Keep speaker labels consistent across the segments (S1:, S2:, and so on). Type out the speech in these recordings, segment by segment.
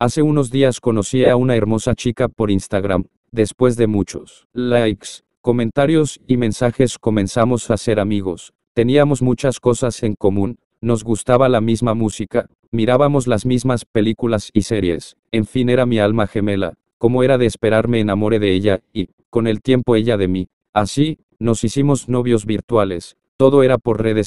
S1: Hace unos días conocí a una hermosa chica por Instagram, después de muchos likes, comentarios y mensajes comenzamos a ser amigos, teníamos muchas cosas en común, nos gustaba la misma música, mirábamos las mismas películas y series, en fin era mi alma gemela, como era de esperar me enamoré de ella, y, con el tiempo ella de mí, así, nos hicimos novios virtuales, todo era por redes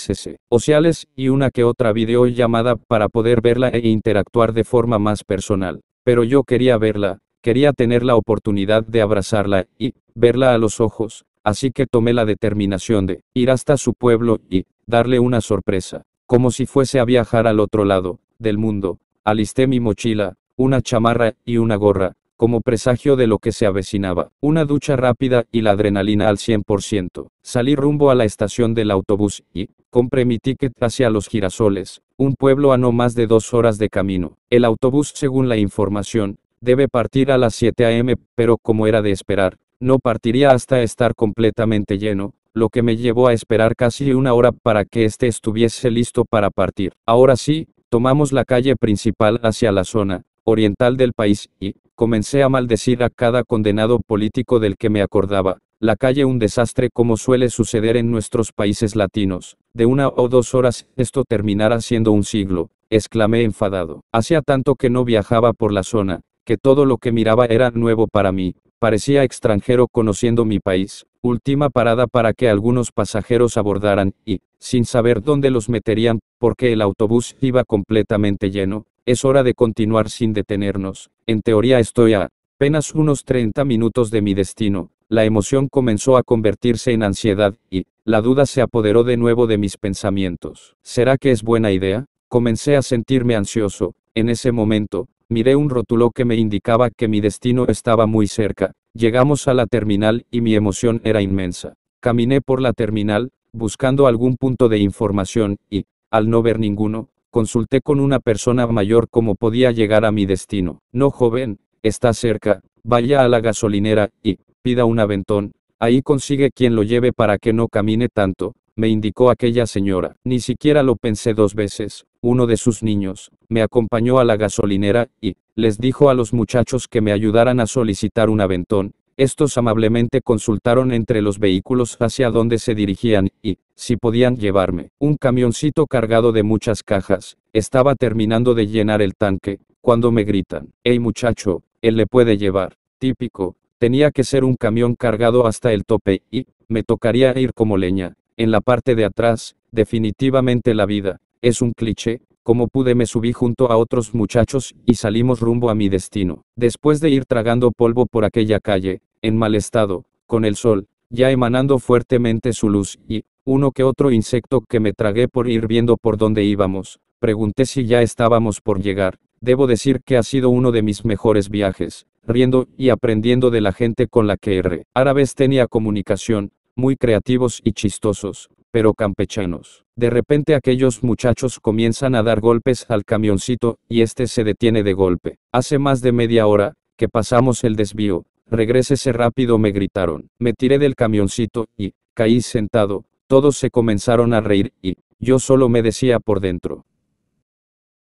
S1: sociales, y una que otra videollamada para poder verla e interactuar de forma más personal. Pero yo quería verla, quería tener la oportunidad de abrazarla, y verla a los ojos, así que tomé la determinación de ir hasta su pueblo y darle una sorpresa, como si fuese a viajar al otro lado del mundo. Alisté mi mochila, una chamarra y una gorra, como presagio de lo que se avecinaba. Una ducha rápida y la adrenalina al 100%. Salí rumbo a la estación del autobús y, compré mi ticket hacia Los Girasoles, un pueblo a no más de dos horas de camino. El autobús, según la información, debe partir a las 7 am, pero como era de esperar, no partiría hasta estar completamente lleno, lo que me llevó a esperar casi una hora para que este estuviese listo para partir. Ahora sí, tomamos la calle principal hacia la zona, oriental del país, y comencé a maldecir a cada condenado político del que me acordaba, la calle un desastre como suele suceder en nuestros países latinos. De una o dos horas, esto terminará siendo un siglo, exclamé enfadado. Hacía tanto que no viajaba por la zona, que todo lo que miraba era nuevo para mí, parecía extranjero conociendo mi país. Última parada para que algunos pasajeros abordaran, y, sin saber dónde los meterían, porque el autobús iba completamente lleno, es hora de continuar sin detenernos. En teoría estoy a apenas unos 30 minutos de mi destino. La emoción comenzó a convertirse en ansiedad, y la duda se apoderó de nuevo de mis pensamientos. ¿Será que es buena idea? Comencé a sentirme ansioso. En ese momento, miré un rótulo que me indicaba que mi destino estaba muy cerca. Llegamos a la terminal y mi emoción era inmensa. Caminé por la terminal, buscando algún punto de información, y, al no ver ninguno, Consulté con una persona mayor cómo podía llegar a mi destino. No joven, está cerca, vaya a la gasolinera, y, pida un aventón, ahí consigue quien lo lleve para que no camine tanto, me indicó aquella señora. Ni siquiera lo pensé dos veces, uno de sus niños, me acompañó a la gasolinera, y, les dijo a los muchachos que me ayudaran a solicitar un aventón, estos amablemente consultaron entre los vehículos hacia dónde se dirigían y, si podían llevarme, un camioncito cargado de muchas cajas. Estaba terminando de llenar el tanque, cuando me gritan, hey muchacho, él le puede llevar. Típico, tenía que ser un camión cargado hasta el tope y, me tocaría ir como leña. En la parte de atrás, definitivamente la vida, es un cliché, como pude me subí junto a otros muchachos y salimos rumbo a mi destino. Después de ir tragando polvo por aquella calle, en mal estado, con el sol, ya emanando fuertemente su luz, y, uno que otro insecto que me tragué por ir viendo por dónde íbamos, pregunté si ya estábamos por llegar, debo decir que ha sido uno de mis mejores viajes, riendo y aprendiendo de la gente con la que re. Árabes tenía comunicación, muy creativos y chistosos, pero campechanos. De repente aquellos muchachos comienzan a dar golpes al camioncito y este se detiene de golpe. Hace más de media hora que pasamos el desvío, Regrésese rápido, me gritaron. Me tiré del camioncito y, caí sentado, todos se comenzaron a reír y, yo solo me decía por dentro.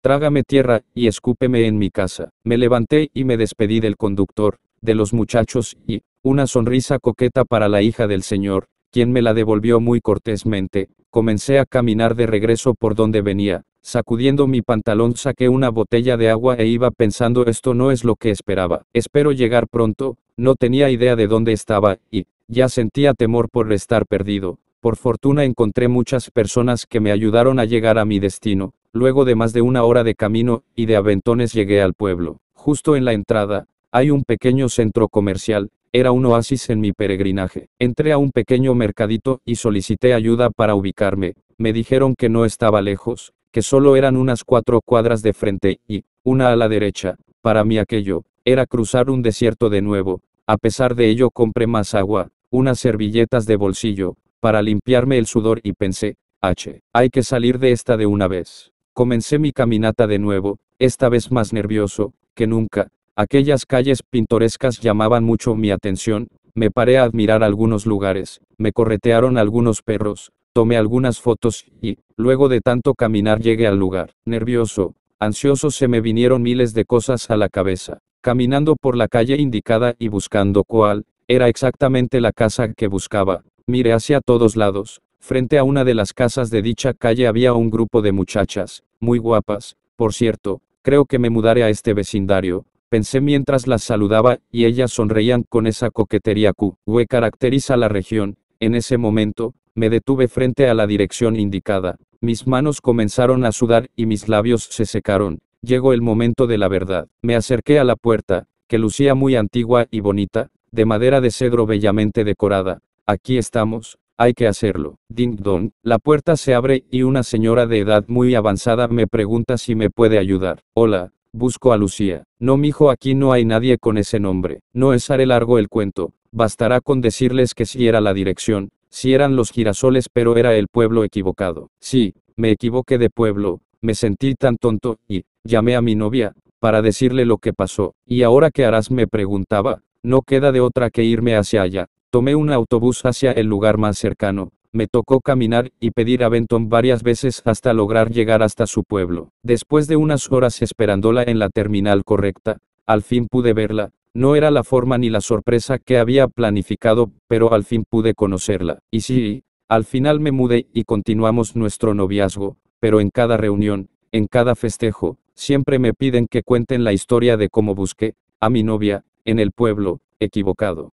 S1: Trágame tierra y escúpeme en mi casa. Me levanté y me despedí del conductor, de los muchachos y, una sonrisa coqueta para la hija del señor, quien me la devolvió muy cortésmente, comencé a caminar de regreso por donde venía, sacudiendo mi pantalón saqué una botella de agua e iba pensando esto no es lo que esperaba. Espero llegar pronto, no tenía idea de dónde estaba, y, ya sentía temor por estar perdido. Por fortuna encontré muchas personas que me ayudaron a llegar a mi destino. Luego de más de una hora de camino y de aventones llegué al pueblo. Justo en la entrada, hay un pequeño centro comercial, era un oasis en mi peregrinaje. Entré a un pequeño mercadito y solicité ayuda para ubicarme. Me dijeron que no estaba lejos, que solo eran unas cuatro cuadras de frente y una a la derecha. Para mí aquello era cruzar un desierto de nuevo, a pesar de ello compré más agua, unas servilletas de bolsillo, para limpiarme el sudor y pensé, H, hay que salir de esta de una vez. Comencé mi caminata de nuevo, esta vez más nervioso que nunca. Aquellas calles pintorescas llamaban mucho mi atención, me paré a admirar algunos lugares, me corretearon algunos perros, tomé algunas fotos y, luego de tanto caminar llegué al lugar. Nervioso, ansioso se me vinieron miles de cosas a la cabeza. Caminando por la calle indicada y buscando cuál era exactamente la casa que buscaba, miré hacia todos lados. Frente a una de las casas de dicha calle había un grupo de muchachas, muy guapas, por cierto, creo que me mudaré a este vecindario, pensé mientras las saludaba, y ellas sonreían con esa coquetería que caracteriza la región. En ese momento, me detuve frente a la dirección indicada. Mis manos comenzaron a sudar y mis labios se secaron. Llegó el momento de la verdad. Me acerqué a la puerta, que lucía muy antigua y bonita, de madera de cedro bellamente decorada. Aquí estamos, hay que hacerlo. Ding dong, la puerta se abre y una señora de edad muy avanzada me pregunta si me puede ayudar. Hola, busco a Lucía. No, mijo, aquí no hay nadie con ese nombre. No es haré largo el cuento, bastará con decirles que sí era la dirección, si eran los girasoles, pero era el pueblo equivocado. Sí, me equivoqué de pueblo, me sentí tan tonto, y, llamé a mi novia, para decirle lo que pasó, y ahora qué harás me preguntaba, no queda de otra que irme hacia allá, tomé un autobús hacia el lugar más cercano, me tocó caminar y pedir a Benton varias veces hasta lograr llegar hasta su pueblo. Después de unas horas esperándola en la terminal correcta, al fin pude verla, no era la forma ni la sorpresa que había planificado, pero al fin pude conocerla. Y sí, al final me mudé y continuamos nuestro noviazgo, pero en cada reunión, en cada festejo, siempre me piden que cuenten la historia de cómo busqué a mi novia, en el pueblo, equivocado.